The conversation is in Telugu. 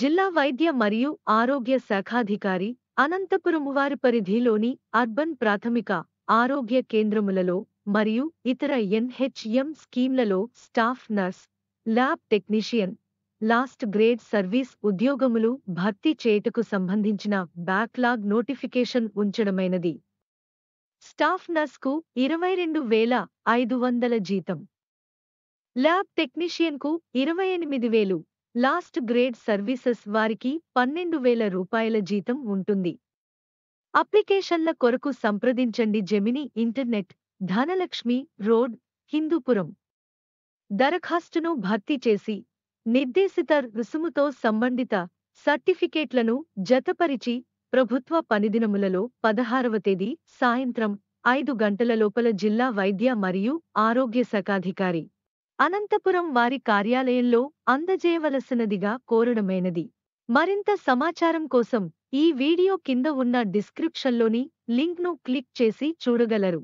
జిల్లా వైద్య మరియు ఆరోగ్య శాఖాధికారి అనంతపురం వారి పరిధిలోని అర్బన్ ప్రాథమిక ఆరోగ్య కేంద్రములలో మరియు ఇతర ఎన్హెచ్ఎం స్కీమ్లలో staff nurse lab technician last grade service ఉద్యోగములు భర్తీ చేయుటకు సంబంధించిన బ్యాక్లాగ్ నోటిఫికేషన్ ఉంచడమైనది స్టాఫ్ నర్స్కు ఇరవై రెండు వేల ఐదు వందల జీతం ల్యాబ్ టెక్నీషియన్కు ఇరవై ఎనిమిది వేలు లాస్ట్ గ్రేడ్ సర్వీసెస్ వారికి పన్నెండు వేల రూపాయల జీతం ఉంటుంది అప్లికేషన్ల కొరకు సంప్రదించండి Gemini internet Dhanalakshmi road Hindupuram దరఖాస్తును భర్తీ చేసి నిర్దేశిత రుసుముతో సంబంధిత సర్టిఫికేట్లను జతపరిచి ప్రభుత్వ పనిదినములలో పదహారవ తేదీ సాయంత్రం ఐదు గంటల లోపల జిల్లా వైద్య మరియు ఆరోగ్య శాఖాధికారి అనంతపురం వారి కార్యాలయంలో అందజేయవలసినదిగా కోరడమైనది మరింత సమాచారం కోసం ఈ వీడియో కింద ఉన్న డిస్క్రిప్షన్లోని లింక్ను క్లిక్ చేసి చూడగలరు